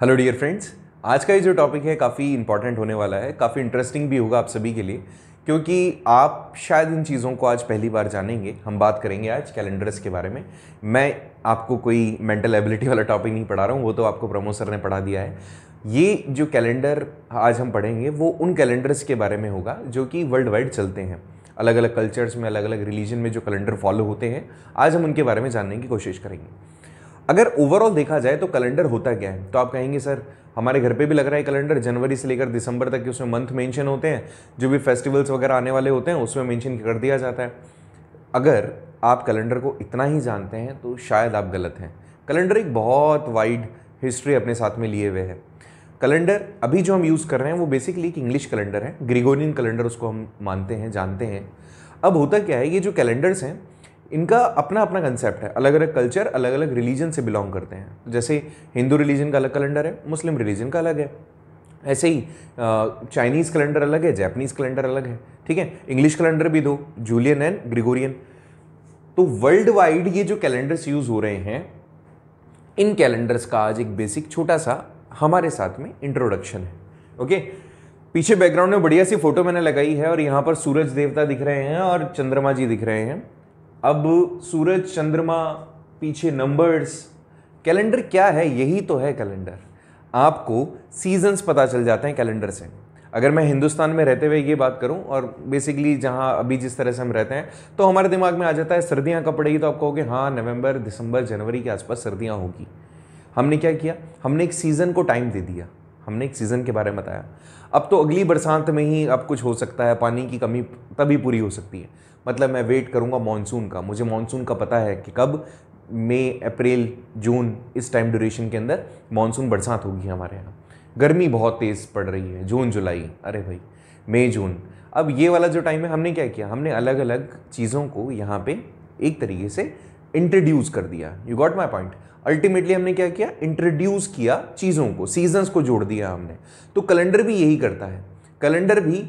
Hello dear friends आज का ये जो टॉपिक है काफ़ी इंपॉर्टेंट होने वाला है काफ़ी इंटरेस्टिंग भी होगा आप सभी के लिए क्योंकि आप शायद इन चीज़ों को आज पहली बार जानेंगे हम बात करेंगे आज कैलेंडर्स के बारे में मैं आपको कोई मेंटल एबिलिटी वाला टॉपिक नहीं पढ़ा रहा हूँ वो तो आपको प्रमोद सर ने पढ़ा दिया है ये जो कैलेंडर आज हम पढ़ेंगे वो उन कैलेंडर्स के बारे में होगा जो कि वर्ल्ड वाइड चलते हैं अलग अलग कल्चर्स में अलग अलग रिलीजन में जो कैलेंडर फॉलो होते हैं आज हम उनके बारे में जानने की कोशिश करेंगे अगर ओवरऑल देखा जाए तो कैलेंडर होता क्या है तो आप कहेंगे सर हमारे घर पे भी लग रहा है कैलेंडर जनवरी से लेकर दिसंबर तक के उसमें मंथ मेंशन होते हैं जो भी फेस्टिवल्स वगैरह आने वाले होते हैं उसमें मेंशन कर दिया जाता है अगर आप कैलेंडर को इतना ही जानते हैं तो शायद आप गलत हैं कैलेंडर एक बहुत वाइड हिस्ट्री अपने साथ में लिए हुए है कैलेंडर अभी जो हम यूज़ कर रहे हैं वो बेसिकली एक इंग्लिश कैलेंडर है ग्रिगोरियन कैलेंडर उसको हम मानते हैं जानते हैं अब होता क्या है ये जो कैलेंडर्स हैं इनका अपना अपना कंसेप्ट है अलग अलग कल्चर अलग अलग रिलीजन से बिलोंग करते हैं जैसे हिंदू रिलीजन का अलग कैलेंडर है मुस्लिम रिलीजन का अलग है ऐसे ही चाइनीज़ कैलेंडर अलग है जैपनीज़ कैलेंडर अलग है ठीक है इंग्लिश कैलेंडर भी दो जूलियन एंड ग्रिगोरियन तो वर्ल्ड वाइड ये जो कैलेंडर्स यूज़ हो रहे हैं इन कैलेंडर्स का आज एक बेसिक छोटा सा हमारे साथ में इंट्रोडक्शन है ओके पीछे बैकग्राउंड में बढ़िया सी फोटो मैंने लगाई है और यहाँ पर सूरज देवता दिख रहे हैं और चंद्रमा जी दिख रहे हैं अब सूरज चंद्रमा पीछे नंबर्स कैलेंडर क्या है यही तो है कैलेंडर आपको सीजन्स पता चल जाते हैं कैलेंडर से अगर मैं हिंदुस्तान में रहते हुए ये बात करूं और बेसिकली जहां अभी जिस तरह से हम रहते हैं तो हमारे दिमाग में आ जाता है सर्दियां कब पड़ेगी तो आप कहोगे हाँ नवंबर दिसंबर जनवरी के आसपास सर्दियां होगी हमने क्या किया हमने एक सीज़न को टाइम दे दिया हमने एक सीज़न के बारे में बताया अब तो अगली बरसात में ही अब कुछ हो सकता है पानी की कमी तभी पूरी हो सकती है मतलब मैं वेट करूँगा मानसून का मुझे मानसून का पता है कि कब मई अप्रैल जून इस टाइम ड्यूरेशन के अंदर मानसून बरसात होगी हमारे यहाँ गर्मी बहुत तेज़ पड़ रही है जून जुलाई अरे भाई मई जून अब ये वाला जो टाइम है हमने क्या किया हमने अलग अलग चीज़ों को यहाँ पे एक तरीके से इंट्रोड्यूस कर दिया you got my point ultimately हमने क्या किया इंट्रोड्यूस किया चीज़ों को सीजन्स को जोड़ दिया हमने तो कैलेंडर भी यही करता है कैलेंडर भी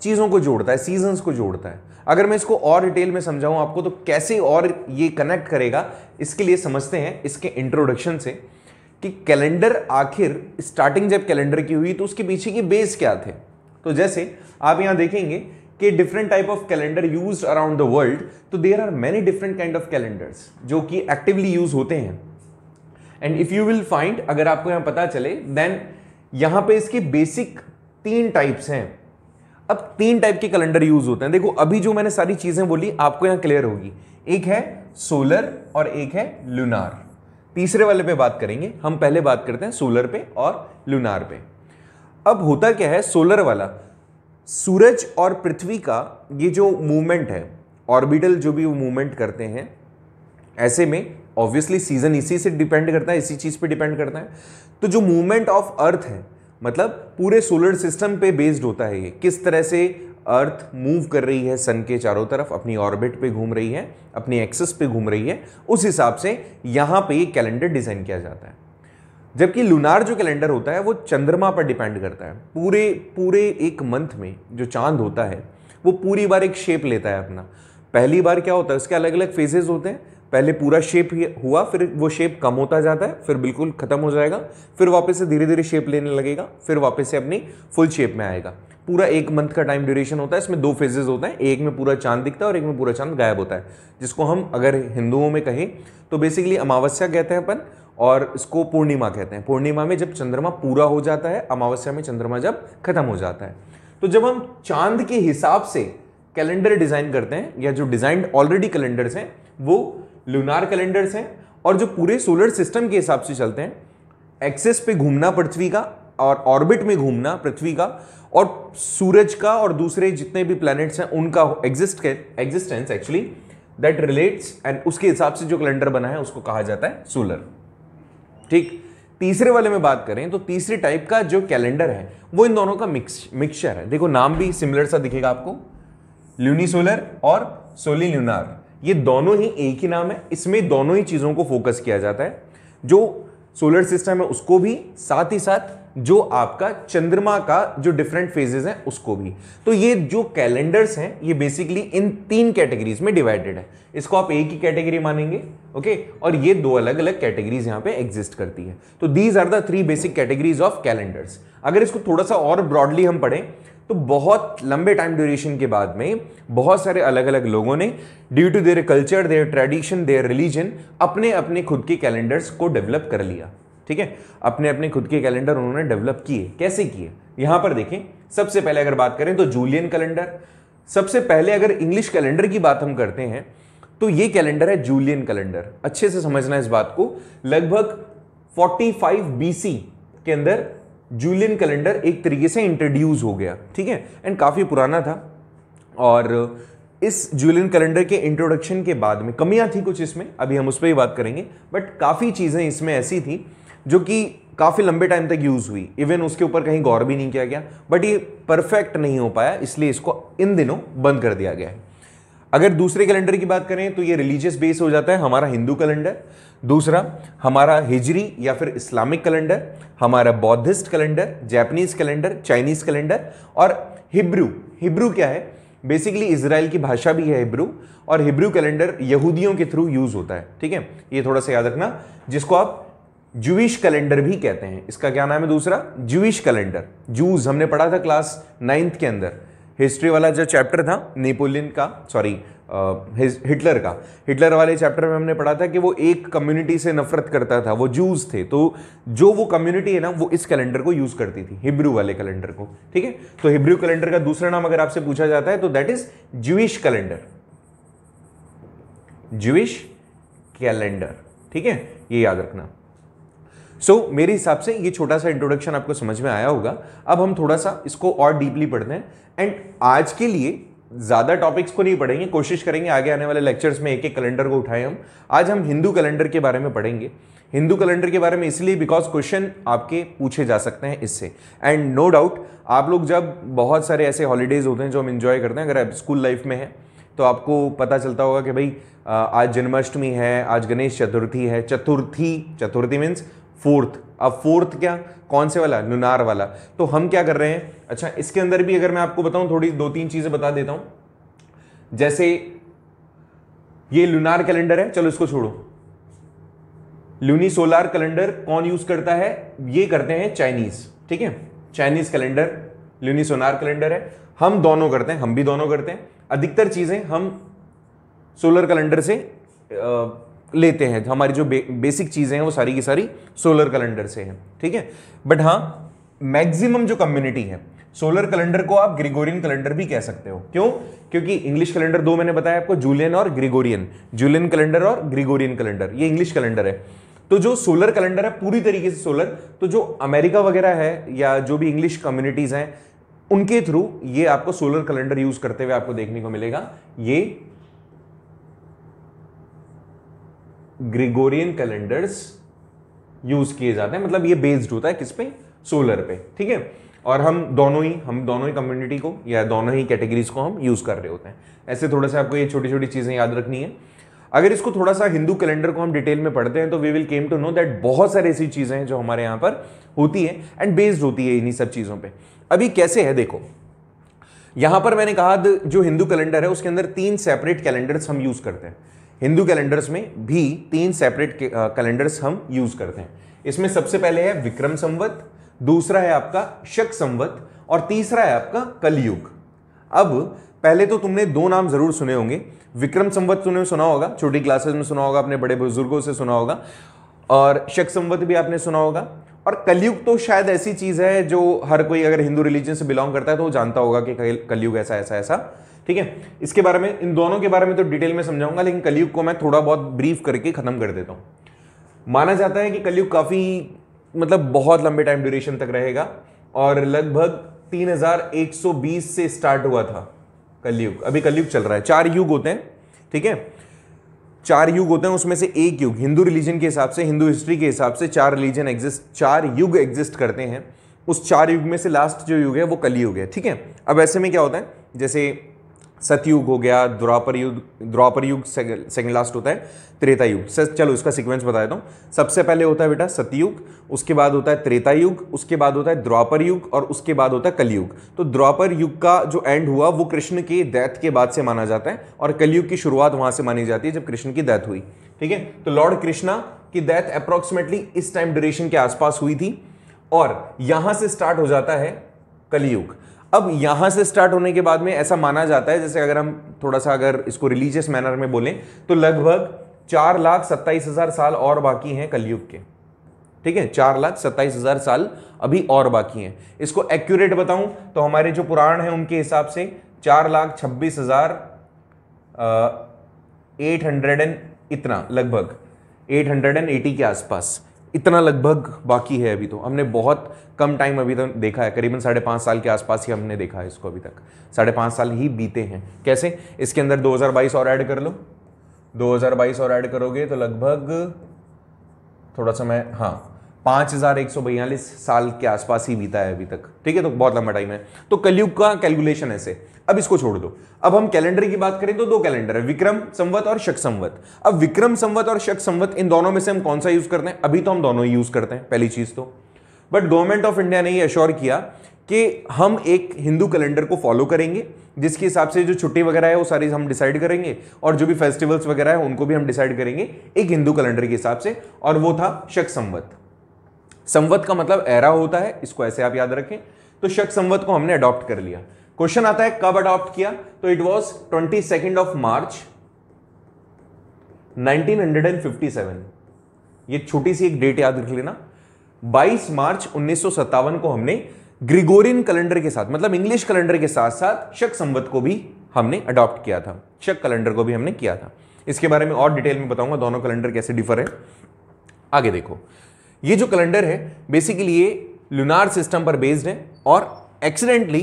चीज़ों को जोड़ता है सीजन्स को जोड़ता है अगर मैं इसको और डिटेल में समझाऊँ आपको तो कैसे और ये कनेक्ट करेगा इसके लिए समझते हैं इसके इंट्रोडक्शन से कि कैलेंडर आखिर स्टार्टिंग जब कैलेंडर की हुई तो उसके पीछे की बेस क्या थे तो जैसे आप यहाँ देखेंगे कि different type of calendar use around the world तो there are many different kind of calendars जो कि एक्टिवली यूज होते हैं and if you will find अगर आपको यहाँ पता चले देन यहाँ पे इसके बेसिक तीन टाइप्स हैं अब तीन टाइप के कैलेंडर यूज होते हैं देखो अभी जो मैंने सारी चीजें बोली आपको यहां क्लियर होगी एक है सोलर और एक है लुनार तीसरे वाले पे बात करेंगे हम पहले बात करते हैं सोलर पे और लुनार पे अब होता क्या है सोलर वाला सूरज और पृथ्वी का ये जो मूवमेंट है ऑर्बिटल जो भी वो मूवमेंट करते हैं ऐसे में ऑब्वियसली सीजन इसी से डिपेंड करता है इसी चीज़ पे डिपेंड करता है तो जो मूवमेंट ऑफ अर्थ है मतलब पूरे सोलर सिस्टम पे बेस्ड होता है ये किस तरह से अर्थ मूव कर रही है सन के चारों तरफ अपनी ऑर्बिट पे घूम रही है अपनी एक्सेस पे घूम रही है उस हिसाब से यहाँ पे ये कैलेंडर डिज़ाइन किया जाता है जबकि लूनार जो कैलेंडर होता है वो चंद्रमा पर डिपेंड करता है पूरे पूरे एक मंथ में जो चांद होता है वो पूरी बार एक शेप लेता है अपना पहली बार क्या होता है उसके अलग अलग फेजेज होते हैं पहले पूरा शेप हुआ फिर वो शेप कम होता जाता है फिर बिल्कुल ख़त्म हो जाएगा फिर वापस से धीरे धीरे शेप लेने लगेगा फिर वापस से अपनी फुल शेप में आएगा पूरा एक मंथ का टाइम ड्यूरेशन होता है इसमें दो फेजेस होते हैं एक में पूरा चांद दिखता है और एक में पूरा चांद गायब होता है जिसको हम अगर हिंदुओं में कहें तो बेसिकली अमावस्या कहते हैं अपन और इसको पूर्णिमा कहते हैं पूर्णिमा में जब चंद्रमा पूरा हो जाता है अमावस्या में चंद्रमा जब खत्म हो जाता है तो जब हम चांद के हिसाब से कैलेंडर डिज़ाइन करते हैं या जो डिज़ाइंड ऑलरेडी कैलेंडर्स हैं वो लूनार कैलेंडर्स हैं और जो पूरे सोलर सिस्टम के हिसाब से चलते हैं एक्सेस पे घूमना पृथ्वी का और ऑर्बिट में घूमना पृथ्वी का और सूरज का और दूसरे जितने भी प्लैनेट्स हैं उनका exist existence actually that relates and उसके हिसाब से जो कैलेंडर बना है उसको कहा जाता है सोलर ठीक तीसरे वाले में बात करें तो तीसरे टाइप का जो कैलेंडर है वो इन दोनों का मिक्स मिक्सचर है देखो नाम भी सिमिलर सा दिखेगा आपको ल्यूनी सोलर और सोली ल्यूनार ये दोनों ही एक ही नाम है इसमें दोनों ही चीज़ों को फोकस किया जाता है जो सोलर सिस्टम है उसको भी साथ ही साथ जो आपका चंद्रमा का जो डिफरेंट फेजेस हैं उसको भी तो ये जो कैलेंडर्स हैं ये बेसिकली इन तीन कैटेगरीज में डिवाइडेड है इसको आप एक ही कैटेगरी मानेंगे ओके और ये दो अलग अलग कैटेगरीज यहाँ पे एग्जिस्ट करती है तो these are the three basic categories of calendars अगर इसको थोड़ा सा और ब्रॉडली हम पढ़ें तो बहुत लंबे टाइम ड्यूरेशन के बाद में बहुत सारे अलग अलग लोगों ने due to their culture their tradition their religion अपने अपने खुद के कैलेंडर्स को डेवलप कर लिया ठीक है अपने अपने खुद के कैलेंडर उन्होंने डेवलप किए कैसे किए यहां पर देखें सबसे पहले अगर बात करें तो जूलियन कैलेंडर सबसे पहले अगर इंग्लिश कैलेंडर की बात हम करते हैं तो ये कैलेंडर है जूलियन कैलेंडर अच्छे से समझना इस बात को लगभग 45 बीसी के अंदर जूलियन कैलेंडर एक तरीके से इंट्रोड्यूस हो गया ठीक है एंड काफ़ी पुराना था और इस जूलियन कैलेंडर के इंट्रोडक्शन के बाद में कमियां थी कुछ इसमें अभी हम उस पर ही बात करेंगे बट काफ़ी चीज़ें इसमें ऐसी थी जो कि काफ़ी लंबे टाइम तक यूज़ हुई इवन उसके ऊपर कहीं गौर भी नहीं किया गया बट ये परफेक्ट नहीं हो पाया इसलिए इसको इन दिनों बंद कर दिया गया है अगर दूसरे कैलेंडर की बात करें तो ये रिलीजियस बेस हो जाता है हमारा हिंदू कैलेंडर दूसरा हमारा हिजरी या फिर इस्लामिक कैलेंडर हमारा Buddhist calendar Japanese calendar Chinese calendar और हिब्रू हिब्रू क्या है बेसिकली इसराइल की भाषा भी है हिब्रू और हिब्रू कैलेंडर यहूदियों के थ्रू यूज़ होता है ठीक है ये थोड़ा सा याद रखना जिसको आप जूश कैलेंडर भी कहते हैं इसका क्या नाम है दूसरा जूश कैलेंडर जूज हमने पढ़ा था क्लास नाइन्थ के अंदर हिस्ट्री वाला जो चैप्टर था नेपोलियन का सॉरी हिटलर का हिटलर वाले चैप्टर में हमने पढ़ा था कि वो एक कम्युनिटी से नफरत करता था वो जूज थे तो जो वो कम्युनिटी है ना वो इस कैलेंडर को यूज़ करती थी हिब्रू वाले कैलेंडर को ठीक है तो हिब्रू कैलेंडर का दूसरा नाम अगर आपसे पूछा जाता है तो that is Jewish calendar Jewish calendar ठीक है ये याद रखना सो so, मेरे हिसाब से ये छोटा सा इंट्रोडक्शन आपको समझ में आया होगा अब हम थोड़ा सा इसको और डीपली पढ़ते हैं एंड आज के लिए ज़्यादा टॉपिक्स को नहीं पढ़ेंगे कोशिश करेंगे आगे आने वाले लेक्चर्स में एक एक कैलेंडर को उठाएं हम आज हम हिंदू कैलेंडर के बारे में पढ़ेंगे हिंदू कैलेंडर के बारे में इसलिए बिकॉज क्वेश्चन आपके पूछे जा सकते हैं इससे एंड नो डाउट आप लोग जब बहुत सारे ऐसे हॉलीडेज़ होते हैं जो हम इन्जॉय करते हैं अगर आप स्कूल लाइफ में हैं तो आपको पता चलता होगा कि भाई आज जन्माष्टमी है आज गणेश चतुर्थी है चतुर्थी चतुर्थी मीन्स फोर्थ अब फोर्थ क्या कौन से वाला लुनार वाला तो हम क्या कर रहे हैं अच्छा इसके अंदर भी अगर मैं आपको बताऊं थोड़ी दो तीन चीज़ें बता देता हूं जैसे ये लुनार कैलेंडर है चलो इसको छोड़ो लूनी सोलार कैलेंडर कौन यूज़ करता है ये करते हैं चाइनीज़ ठीक है Chinese calendar lunisolar calendar है हम दोनों करते हैं हम भी दोनों करते हैं अधिकतर चीज़ें हम सोलर कैलेंडर से आ, लेते हैं हमारी जो बे, बेसिक चीज़ें हैं वो सारी की सारी सोलर कैलेंडर से हैं ठीक है बट हाँ मैक्सिमम जो कम्युनिटी है सोलर कैलेंडर को आप ग्रिगोरियन कैलेंडर भी कह सकते हो क्यों क्योंकि इंग्लिश कैलेंडर दो मैंने बताया आपको जूलियन और ग्रिगोरियन जूलियन कैलेंडर और ग्रिगोरियन कैलेंडर ये इंग्लिश कैलेंडर है तो जो सोलर कैलेंडर है पूरी तरीके से सोलर तो जो अमेरिका वगैरह है या जो भी इंग्लिश कम्युनिटीज़ हैं उनके थ्रू ये आपको सोलर कैलेंडर यूज़ करते हुए आपको देखने को मिलेगा ये ग्रिगोरियन कैलेंडर्स यूज किए जाते हैं मतलब ये बेस्ड होता है किस पे सोलर पे ठीक है और हम दोनों ही हम दोनों ही कम्युनिटी को या दोनों ही कैटेगरीज को हम यूज़ कर रहे होते हैं ऐसे थोड़ा सा आपको ये छोटी छोटी चीज़ें याद रखनी है अगर इसको थोड़ा सा हिंदू कैलेंडर को हम डिटेल में पढ़ते हैं तो we will came to know that बहुत सारी ऐसी चीज़ें हैं जो हमारे यहाँ पर होती है एंड बेस्ड होती है इन्हीं सब चीज़ों पर अभी कैसे है देखो यहां पर मैंने कहा जो हिंदू कैलेंडर है उसके अंदर तीन सेपरेट कैलेंडर्स हम यूज़ करते हैं हिंदू कैलेंडर्स में भी तीन सेपरेट कैलेंडर्स हम यूज करते हैं इसमें सबसे पहले है विक्रम संवत दूसरा है आपका शक संवत और तीसरा है आपका कलयुग अब पहले तो तुमने दो नाम जरूर सुने होंगे विक्रम संवत तुमने सुना होगा छोटी क्लासेस में सुना होगा अपने बड़े बुजुर्गों से सुना होगा और शक संवत भी आपने सुना होगा और कलयुग तो शायद ऐसी चीज़ है जो हर कोई अगर हिंदू रिलीजन से बिलोंग करता है तो वो जानता होगा कि कलयुग ऐसा ऐसा ऐसा ठीक है इसके बारे में इन दोनों के बारे में तो डिटेल में समझाऊंगा लेकिन कलयुग को मैं थोड़ा बहुत ब्रीफ करके ख़त्म कर देता हूं माना जाता है कि कलयुग काफ़ी मतलब बहुत लंबे टाइम ड्यूरेशन तक रहेगा और लगभग 3120 से स्टार्ट हुआ था कलयुग अभी कलयुग चल रहा है चार युग होते हैं ठीक है चार युग होते हैं उसमें से एक युग हिंदू रिलीजन के हिसाब से हिंदू हिस्ट्री के हिसाब से चार रिलीजन एग्जिस्ट चार युग एग्जिस्ट करते हैं उस चार युग में से लास्ट जो युग है वो कलयुग है ठीक है अब ऐसे में क्या होता है जैसे सतयुग हो गया द्वापर युग द्वापर युग सेकंड लास्ट होता है त्रेता युग सर चलो इसका सीक्वेंस बता देता हूँ सबसे पहले होता है बेटा सतयुग उसके बाद होता है त्रेता युग उसके बाद होता है द्वापर युग और उसके बाद होता है कलयुग तो द्वापर युग का जो एंड हुआ वो कृष्ण की डेथ के बाद से माना जाता है और कलयुग की शुरुआत वहाँ से मानी जाती है जब कृष्ण की डेथ हुई ठीक है तो लॉर्ड कृष्णा की डेथ अप्रॉक्सीमेटली इस टाइम ड्यूरेशन के आसपास हुई थी और यहाँ से स्टार्ट हो जाता है कलयुग अब यहाँ से स्टार्ट होने के बाद में ऐसा माना जाता है जैसे अगर हम थोड़ा सा अगर इसको रिलीजियस मैनर में बोलें तो लगभग चार लाख सत्ताईस हज़ार साल और बाकी हैं कलयुग के ठीक है चार लाख सत्ताईस हज़ार साल अभी और बाकी हैं इसको एक्यूरेट बताऊं तो हमारे जो पुराण हैं उनके हिसाब से चार लाख छब्बीस हज़ार एट हंड्रेड एंड इतना लगभग एट हंड्रेड एंड एटी के आसपास इतना लगभग बाकी है अभी तो हमने बहुत कम टाइम अभी तक तो देखा है करीबन साढ़े पाँच साल के आसपास ही हमने देखा है इसको अभी तक साढ़े पाँच साल ही बीते हैं कैसे इसके अंदर 2022 और ऐड कर लो 2022 और ऐड करोगे तो लगभग थोड़ा सा मैं हाँ पाँच हज़ार एक सौ बयालीस साल के आसपास ही बीता है अभी तक ठीक है तो बहुत लंबा टाइम है तो कलयुग का कैलकुलेशन ऐसे अब इसको छोड़ दो अब हम कैलेंडर की बात करें तो दो कैलेंडर है विक्रम संवत और शक संवत अब विक्रम संवत और शक संवत इन दोनों में से हम कौन सा यूज़ करते हैं अभी तो हम दोनों ही यूज़ करते हैं पहली चीज़ तो बट गवर्नमेंट ऑफ इंडिया ने ये एश्योर किया कि हम एक हिंदू कैलेंडर को फॉलो करेंगे जिसके हिसाब से जो छुट्टी वगैरह है वो सारी हम डिसाइड करेंगे और जो भी फेस्टिवल्स वगैरह है उनको भी हम डिसाइड करेंगे एक हिंदू कैलेंडर के हिसाब से और वो था शक संवत संवत का मतलब एरा होता है इसको ऐसे आप याद रखें तो शक संवत को हमने अडॉप्ट कर लिया क्वेश्चन आता है कब अडॉप्ट किया तो it was twenty second of March 1957 ये छोटी सी एक डेट याद रख लेना 22 मार्च उन्नीस को हमने ग्रिगोरियन कैलेंडर के साथ मतलब इंग्लिश कैलेंडर के साथ साथ शक संवत को भी हमने अडॉप्ट किया था शक कैलेंडर को भी हमने किया था इसके बारे में और डिटेल में बताऊंगा दोनों कैलेंडर कैसे डिफर है आगे देखो ये जो कैलेंडर है बेसिकली ये लुनार सिस्टम पर बेस्ड है और एक्सीडेंटली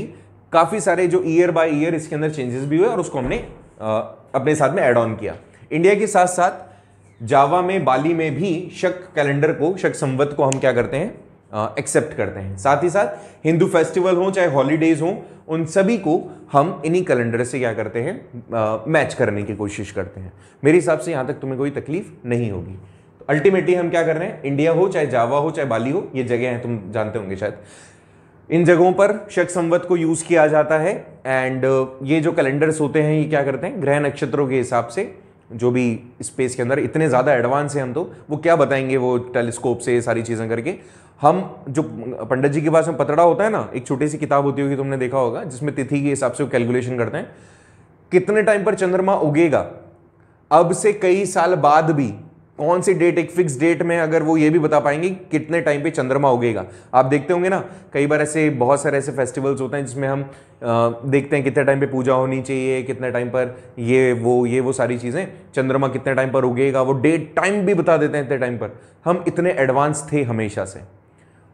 काफ़ी सारे जो ईयर बाय ईयर इसके अंदर चेंजेस भी हुए और उसको हमने आ, अपने साथ में एड ऑन किया इंडिया के साथ साथ जावा में बाली में भी शक कैलेंडर को शक संवत को हम क्या करते हैं एक्सेप्ट करते हैं साथ ही साथ हिंदू फेस्टिवल हों चाहे हॉलीडेज हों उन सभी को हम इन्हीं कैलेंडर से क्या करते हैं मैच करने की कोशिश करते हैं मेरे हिसाब से यहाँ तक तुम्हें कोई तकलीफ नहीं होगी अल्टीमेटली हम क्या कर रहे हैं इंडिया हो चाहे जावा हो चाहे बाली हो ये जगह हैं तुम जानते होंगे शायद इन जगहों पर शक संवत को यूज़ किया जाता है एंड uh, ये जो कैलेंडर्स होते हैं ये क्या करते हैं ग्रह नक्षत्रों के हिसाब से जो भी स्पेस के अंदर इतने ज़्यादा एडवांस हैं हम तो वो क्या बताएंगे वो टेलीस्कोप से सारी चीज़ें करके हम जो पंडित जी के पास में पतड़ा होता है ना एक छोटी सी किताब होती होगी तुमने देखा होगा जिसमें तिथि के हिसाब से वो कैलकुलेशन करते हैं कितने टाइम पर चंद्रमा उगेगा अब से कई साल बाद भी कौन सी डेट एक फिक्स डेट में अगर वो ये भी बता पाएंगे कितने टाइम पे चंद्रमा उगेगा आप देखते होंगे ना कई बार ऐसे बहुत सारे ऐसे फेस्टिवल्स होते हैं जिसमें हम आ, देखते हैं कितने टाइम पे पूजा होनी चाहिए कितने टाइम पर ये वो ये वो सारी चीज़ें चंद्रमा कितने टाइम पर उगेगा वो डेट टाइम भी बता देते हैं इतने टाइम पर हम इतने एडवांस थे हमेशा से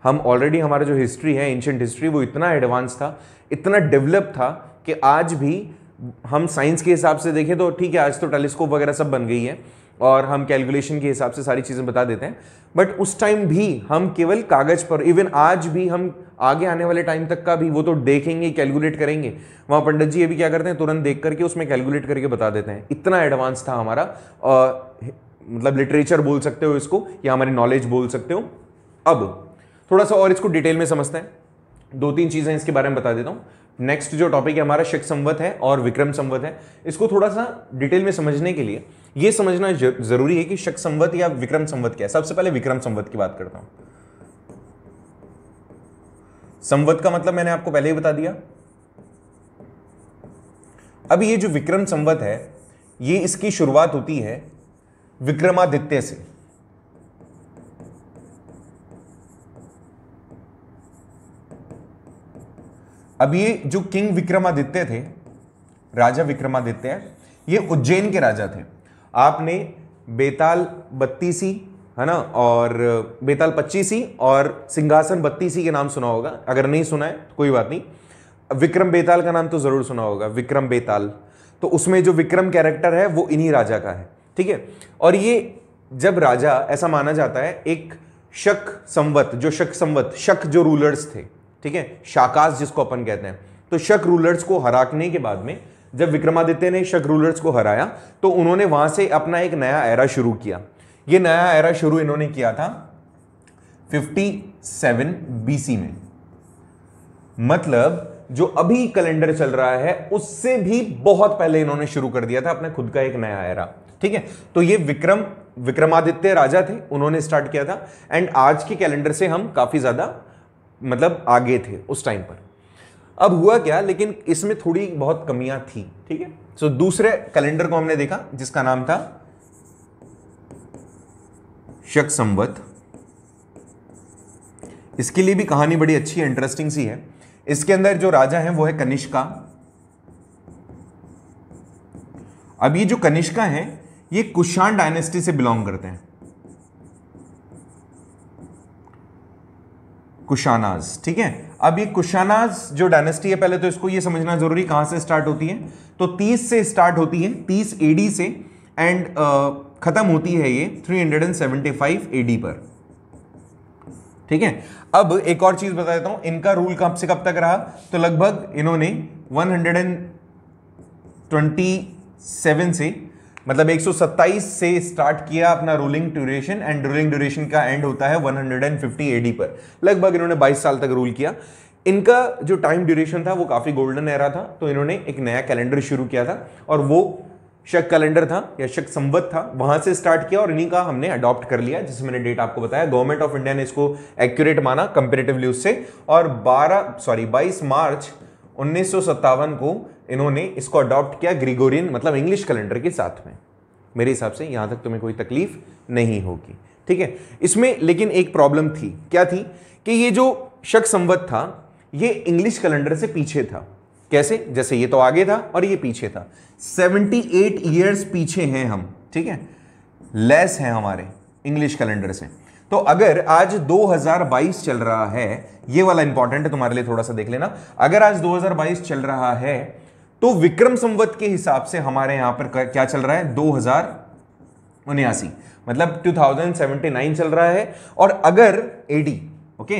हम ऑलरेडी हमारा जो हिस्ट्री है एंशंट हिस्ट्री वो इतना एडवांस था इतना डेवलप था कि आज भी हम साइंस के हिसाब से देखें तो ठीक है आज तो टेलीस्कोप वगैरह सब बन गई है और हम कैलकुलेशन के हिसाब से सारी चीज़ें बता देते हैं बट उस टाइम भी हम केवल कागज़ पर इवन आज भी हम आगे आने वाले टाइम तक का भी वो तो देखेंगे कैलकुलेट करेंगे वहाँ पंडित जी ये भी क्या करते हैं तुरंत देख करके उसमें कैलकुलेट करके बता देते हैं इतना एडवांस था हमारा मतलब लिटरेचर बोल सकते हो इसको या हमारी नॉलेज बोल सकते हो अब थोड़ा सा और इसको डिटेल में समझते हैं दो तीन चीज़ें इसके बारे में बता देता हूँ नेक्स्ट जो टॉपिक है हमारा शिक संवत है और विक्रम संवत है इसको थोड़ा सा डिटेल में समझने के लिए ये समझना जरूरी है कि शक संवत या विक्रम संवत क्या है सबसे पहले विक्रम संवत की बात करता हूं संवत का मतलब मैंने आपको पहले ही बता दिया अब ये जो विक्रम संवत है ये इसकी शुरुआत होती है विक्रमादित्य से अब ये जो किंग विक्रमादित्य थे राजा विक्रमादित्य ये उज्जैन के राजा थे आपने बेताल बत्तीसी है ना और बेताल पच्चीसी और सिंहासन बत्तीसी के नाम सुना होगा अगर नहीं सुना है तो कोई बात नहीं विक्रम बेताल का नाम तो ज़रूर सुना होगा विक्रम बेताल तो उसमें जो विक्रम कैरेक्टर है वो इन्हीं राजा का है ठीक है और ये जब राजा ऐसा माना जाता है एक शक संवत जो शक संवत शक जो रूलर्स थे ठीक है शाकास जिसको अपन कहते हैं तो शक रूलर्स को हराकने के बाद में जब विक्रमादित्य ने शक रूलर्स को हराया तो उन्होंने वहां से अपना एक नया एरा शुरू किया ये नया एरा शुरू इन्होंने किया था 57 बीसी में मतलब जो अभी कैलेंडर चल रहा है उससे भी बहुत पहले इन्होंने शुरू कर दिया था अपना खुद का एक नया एरा ठीक है तो ये विक्रम विक्रमादित्य राजा थे उन्होंने स्टार्ट किया था एंड आज के कैलेंडर से हम काफी ज्यादा मतलब आगे थे उस टाइम पर अब हुआ क्या लेकिन इसमें थोड़ी बहुत कमियां थी ठीक है सो दूसरे कैलेंडर को हमने देखा जिसका नाम था शक संवत इसके लिए भी कहानी बड़ी अच्छी इंटरेस्टिंग सी है इसके अंदर जो राजा है वो है कनिष्का अब ये जो कनिष्का है ये कुशाण डायनेस्टी से बिलोंग करते हैं कुशानाज ठीक है अब ये कुशानाज जो डायनेस्टी है पहले तो इसको ये समझना जरूरी कहां से स्टार्ट होती है तो 30 से स्टार्ट होती है 30 एडी से एंड ख़त्म होती है ये 375 एडी पर ठीक है अब एक और चीज़ बता देता हूं इनका रूल कब से कब तक रहा तो लगभग इन्होंने 127 से मतलब 127 से स्टार्ट किया अपना ruling duration and ruling duration का एंड होता है 150 एडी पर लगभग इन्होंने 22 साल तक रूल किया इनका जो टाइम ड्यूरेशन था वो काफ़ी गोल्डन एरा था तो इन्होंने एक नया कैलेंडर शुरू किया था और वो शक कैलेंडर था या शक संवत था वहां से स्टार्ट किया और इन्हीं का हमने अडॉप्ट कर लिया जिससे मैंने डेट आपको बताया गवर्नमेंट ऑफ इंडिया ने इसको एक्यूरेट माना कंपेरेटिवली उससे और 12 सॉरी 22 मार्च उन्नीस को इन्होंने इसको अडॉप्ट किया ग्रीगोरियन मतलब इंग्लिश कैलेंडर के साथ में मेरे हिसाब से यहाँ तक तुम्हें कोई तकलीफ नहीं होगी ठीक है इसमें लेकिन एक प्रॉब्लम थी क्या थी कि ये जो शक संवत था ये इंग्लिश कैलेंडर से पीछे था कैसे जैसे ये तो आगे था और ये पीछे था 78 ईयर्स पीछे हैं हम ठीक है लेस हैं हमारे इंग्लिश कैलेंडर से तो अगर आज 2022 चल रहा है ये वाला इंपॉर्टेंट है तुम्हारे लिए थोड़ा सा देख लेना अगर आज 2022 चल रहा है तो विक्रम संवत के हिसाब से हमारे यहां पर क्या चल रहा है दो हजार उन्यासी मतलब 2079 चल रहा है और अगर एडी ओके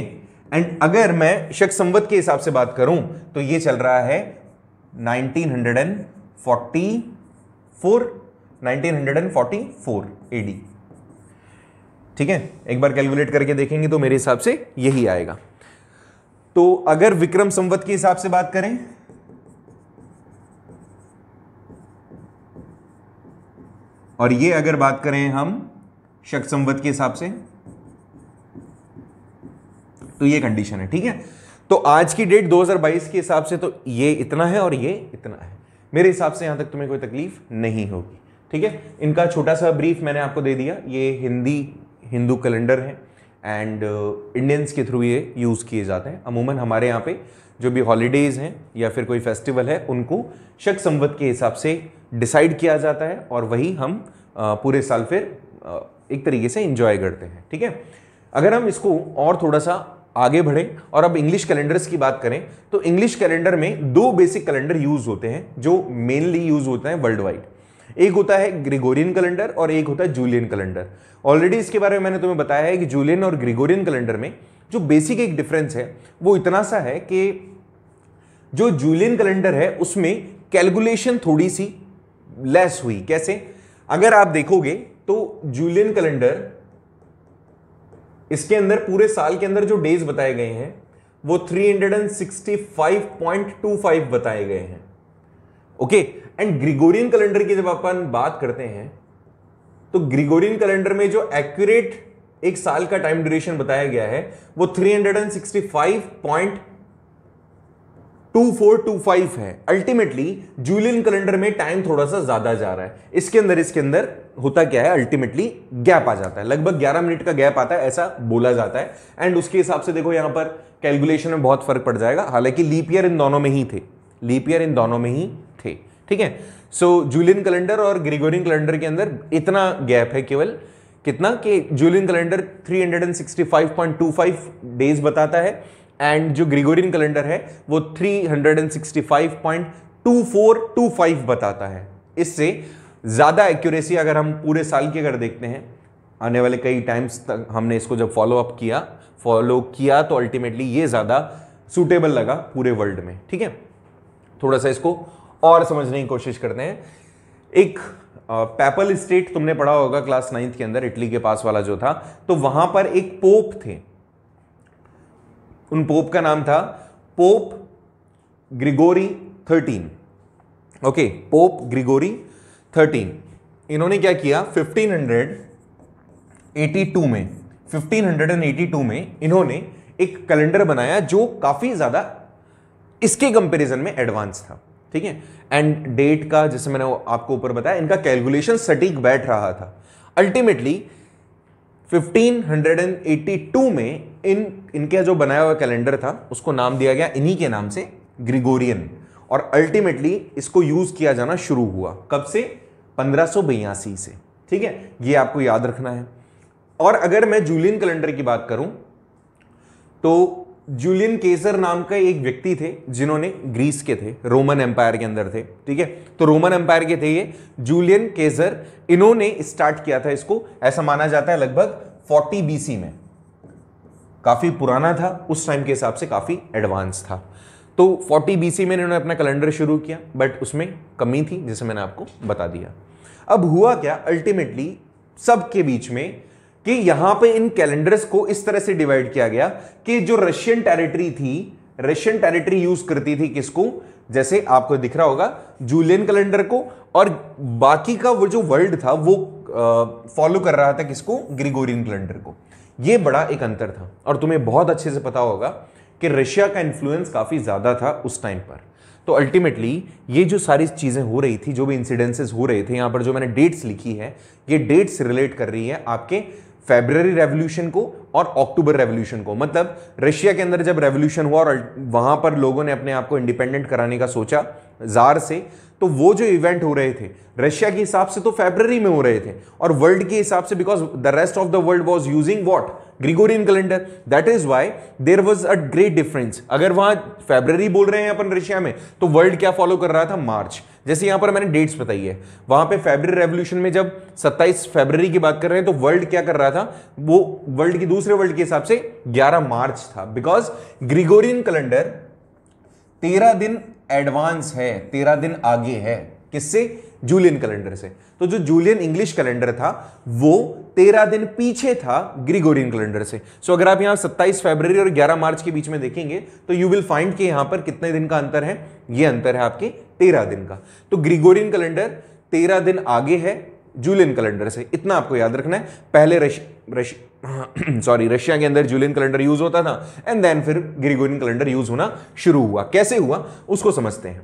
एंड अगर मैं शक संवत के हिसाब से बात करूं तो ये चल रहा है 1944 1944 एडी ठीक है एक बार कैलकुलेट करके देखेंगे तो मेरे हिसाब से यही आएगा तो अगर विक्रम संवत के हिसाब से बात करें और ये अगर बात करें हम शक संवत के हिसाब से तो ये कंडीशन है ठीक है तो आज की डेट 2022 के हिसाब से तो ये इतना है और ये इतना है मेरे हिसाब से यहां तक तुम्हें कोई तकलीफ नहीं होगी ठीक है इनका छोटा सा ब्रीफ मैंने आपको दे दिया ये हिंदी हिंदू कैलेंडर है एंड इंडियंस uh, के थ्रू ये यूज़ किए जाते हैं अमूमन हमारे यहाँ पे जो भी हॉलीडेज़ हैं या फिर कोई फेस्टिवल है उनको शक संवत के हिसाब से डिसाइड किया जाता है और वही हम पूरे साल फिर एक तरीके से इंजॉय करते हैं ठीक है अगर हम इसको और थोड़ा सा आगे बढ़ें और अब इंग्लिश कैलेंडर्स की बात करें तो इंग्लिश कैलेंडर में दो बेसिक कैलेंडर यूज़ होते हैं जो मेनली यूज़ होते हैं वर्ल्ड वाइड एक होता है ग्रिगोरियन कैलेंडर और एक होता है जूलियन कैलेंडर ऑलरेडी इसके बारे में मैंने तुम्हें बताया है कि जूलियन और ग्रिगोरियन कैलेंडर में जो बेसिक एक डिफरेंस है वो इतना सा है कि जो जूलियन कैलेंडर है उसमें कैलकुलेशन थोड़ी सी लेस हुई कैसे अगर आप देखोगे तो जूलियन कैलेंडर इसके अंदर पूरे साल के अंदर जो डेज बताए गए हैं वो 365.25 बताए गए हैं okay okay? And Gregorian calendar की जब अपन बात करते हैं तो ग्रिगोरियन कैलेंडर में जो एक्यूरेट एक साल का टाइम ड्यूरेशन बताया गया है वो 365.2425 है अल्टीमेटली जूलियन कैलेंडर में टाइम थोड़ा सा ज्यादा जा रहा है इसके अंदर इसके अंदर होता क्या है अल्टीमेटली गैप आ जाता है लगभग 11 मिनट का गैप आता है ऐसा बोला जाता है एंड उसके हिसाब से देखो यहां पर कैलकुलेशन में बहुत फर्क पड़ जाएगा हालांकि लीप ईयर इन दोनों में ही थे लीप ईयर इन दोनों में ही थे ठीक है सो जूलियन कैलेंडर और ग्रिगोरियन कैलेंडर के अंदर इतना गैप है केवल कितना कि जूलियन कैलेंडर 365.25 डेज बताता है एंड जो ग्रिगोरियन कैलेंडर है वो 365.2425 बताता है इससे ज़्यादा एक्यूरेसी अगर हम पूरे साल की अगर देखते हैं आने वाले कई टाइम्स तक हमने इसको जब फॉलो अप किया फॉलो किया तो अल्टीमेटली ये ज़्यादा सूटेबल लगा पूरे वर्ल्ड में ठीक है थोड़ा सा इसको और समझने की कोशिश करते हैं एक पेपल स्टेट तुमने पढ़ा होगा क्लास नाइन्थ के अंदर इटली के पास वाला जो था तो वहां पर एक पोप थे उन पोप का नाम था pope Gregory thirteen okay pope Gregory thirteen इन्होंने क्या किया 1582 में 1582 में इन्होंने एक कैलेंडर बनाया जो काफ़ी ज़्यादा इसके कंपैरिजन में एडवांस था ठीक है एंड डेट का जैसे मैंने आपको ऊपर बताया इनका कैलकुलेशन सटीक बैठ रहा था अल्टीमेटली 1582 में इन इनके जो बनाया हुआ कैलेंडर था उसको नाम दिया गया इन्हीं के नाम से ग्रिगोरियन और अल्टीमेटली इसको यूज़ किया जाना शुरू हुआ कब से पंद्रह से ठीक है ये आपको याद रखना है और अगर मैं जूलियन कैलेंडर की बात करूं तो जूलियन केसर नाम का एक व्यक्ति थे जिन्होंने ग्रीस के थे रोमन एम्पायर के अंदर थे ठीक है तो रोमन एम्पायर के थे ये जूलियन केसर इन्होंने स्टार्ट किया था इसको ऐसा माना जाता है लगभग 40 बीसी में काफ़ी पुराना था उस टाइम के हिसाब से काफ़ी एडवांस था तो 40 बीसी में इन्होंने अपना कैलेंडर शुरू किया बट उसमें कमी थी जैसे मैंने आपको बता दिया अब हुआ क्या अल्टीमेटली सबके बीच में कि यहां पे इन कैलेंडर्स को इस तरह से डिवाइड किया गया कि जो रशियन टेरिटरी थी रशियन टेरिटरी यूज करती थी किसको जैसे आपको दिख रहा होगा जूलियन कैलेंडर को और बाकी का वो जो वर्ल्ड था वो फॉलो कर रहा था किसको ग्रिगोरियन कैलेंडर को ये बड़ा एक अंतर था और तुम्हें बहुत अच्छे से पता होगा कि रशिया का इन्फ्लुएंस काफ़ी ज़्यादा था उस टाइम पर तो अल्टीमेटली ये जो सारी चीज़ें हो रही थी जो भी इंसिडेंसेस हो रहे थे यहां पर जो मैंने डेट्स लिखी है ये डेट्स रिलेट कर रही है आपके फेब्रवरी रेवोल्यूशन को और अक्टूबर रेवोल्यूशन को मतलब रशिया के अंदर जब रेवोल्यूशन हुआ और वहां पर लोगों ने अपने आप को इंडिपेंडेंट कराने का सोचा जार से तो वो जो इवेंट हो रहे थे रशिया के हिसाब से तो फेब्रवरी में हो रहे थे और वर्ल्ड के हिसाब से because the rest of the world was using what Gregorian calendar that is why there was a great difference अगर वहां फेब्रवरी बोल रहे हैं अपन रशिया में तो वर्ल्ड क्या फॉलो कर रहा था मार्च जैसे यहां पर मैंने डेट्स बताई है वहां पे फेबर रेवोल्यूशन में जब 27 फेबर की बात कर रहे हैं तो वर्ल्ड क्या कर रहा था वो वर्ल्ड की दूसरे वर्ल्ड के हिसाब से 11 मार्च था बिकॉज ग्रिगोरियन कैलेंडर 13 दिन एडवांस है 13 दिन आगे है किससे जूलियन कैलेंडर से तो जो जूलियन इंग्लिश कैलेंडर था वो तेरह दिन पीछे था ग्रिगोरियन कैलेंडर से सो so, अगर आप यहां 27 फरवरी और 11 मार्च के बीच में देखेंगे तो यू विल फाइंड कि यहां पर कितने दिन का अंतर है ये अंतर है आपके तेरह दिन का तो ग्रीगोरियन कैलेंडर तेरह दिन आगे है जूलियन कैलेंडर से इतना आपको याद रखना है पहले रश रश सॉरी रशिया के अंदर जूलियन कैलेंडर यूज होता था एंड देन फिर ग्रीगोरियन कैलेंडर यूज होना शुरू हुआ कैसे हुआ उसको समझते हैं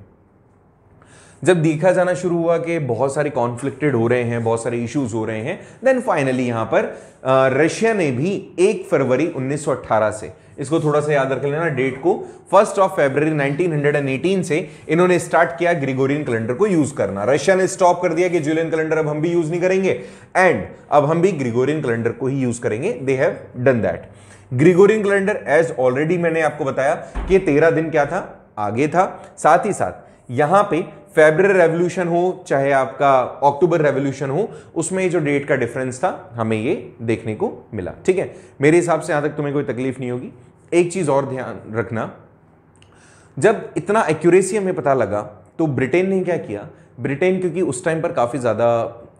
जब देखा जाना शुरू हुआ कि बहुत सारे कॉन्फ्लिक्टेड हो रहे हैं बहुत सारे इश्यूज हो रहे हैं देन फाइनली यहां पर रशिया ने भी एक फरवरी 1918 से इसको थोड़ा सा याद रख लेना डेट को फर्स्ट ऑफ फेबर 1918 से इन्होंने स्टार्ट किया ग्रिगोरियन कैलेंडर को यूज करना रशिया ने स्टॉप कर दिया कि जूलियन कैलेंडर अब हम भी यूज नहीं करेंगे एंड अब हम भी ग्रिगोरियन कैलेंडर को ही यूज करेंगे they have done that Gregorian calendar as already मैंने आपको बताया कि तेरह दिन क्या था आगे था साथ ही साथ यहां पे फेबर रेवोल्यूशन हो चाहे आपका अक्टूबर रेवोल्यूशन हो उसमें जो डेट का डिफरेंस था हमें ये देखने को मिला ठीक है मेरे हिसाब से यहां तक तुम्हें कोई तकलीफ नहीं होगी एक चीज़ और ध्यान रखना जब इतना एक्यूरेसी हमें पता लगा तो ब्रिटेन ने क्या किया ब्रिटेन क्योंकि उस टाइम पर काफ़ी ज़्यादा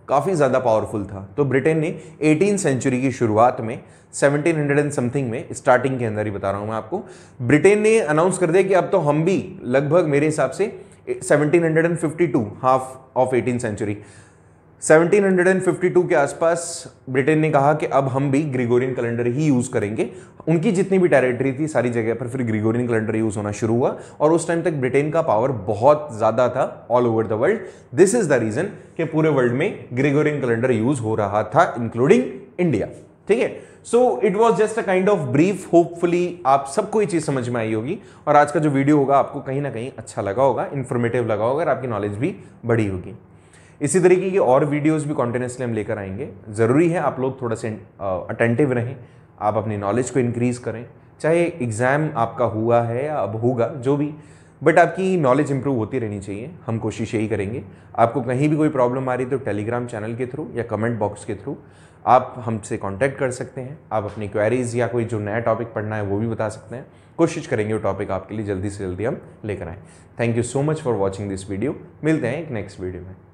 काफ़ी ज़्यादा पावरफुल था तो ब्रिटेन ने एटीन सेंचुरी की शुरुआत में 1700 एंड समथिंग में स्टार्टिंग के अंदर ही बता रहा हूं मैं आपको ब्रिटेन ने अनाउंस कर दिया कि अब तो हम भी लगभग मेरे हिसाब से 1752 हाफ ऑफ एटीन सेंचुरी 1752 के आसपास ब्रिटेन ने कहा कि अब हम भी ग्रिगोरियन कैलेंडर ही यूज़ करेंगे उनकी जितनी भी टेरिटरी थी सारी जगह पर फिर ग्रिगोरियन कैलेंडर यूज़ होना शुरू हुआ और उस टाइम तक ब्रिटेन का पावर बहुत ज़्यादा था all over the world this is the reason कि पूरे वर्ल्ड में ग्रिगोरियन कैलेंडर यूज़ हो रहा था इंक्लूडिंग इंडिया ठीक है so it was just a kind of brief hopefully आप सबको ये चीज़ समझ में आई होगी और आज का जो वीडियो होगा आपको कहीं ना कहीं अच्छा लगा होगा इन्फॉर्मेटिव लगा होगा और आपकी नॉलेज भी बढ़ी होगी इसी तरीके की और वीडियोस भी कॉन्टिन्यूसली हम लेकर आएंगे ज़रूरी है आप लोग थोड़ा सा अटेंटिव रहें आप अपनी नॉलेज को इनक्रीज़ करें चाहे एग्ज़ाम आपका हुआ है या अब होगा जो भी बट आपकी नॉलेज इंप्रूव होती रहनी चाहिए हम कोशिश यही करेंगे आपको कहीं भी कोई प्रॉब्लम आ रही तो टेलीग्राम चैनल के थ्रू या कमेंट बॉक्स के थ्रू आप हमसे कांटेक्ट कर सकते हैं आप अपनी क्वेरीज़ या कोई जो नया टॉपिक पढ़ना है वो भी बता सकते हैं कोशिश करेंगे वो टॉपिक आपके लिए जल्दी से जल्दी हम लेकर आएँ thank you so much for watching this video मिलते हैं एक नेक्स्ट वीडियो में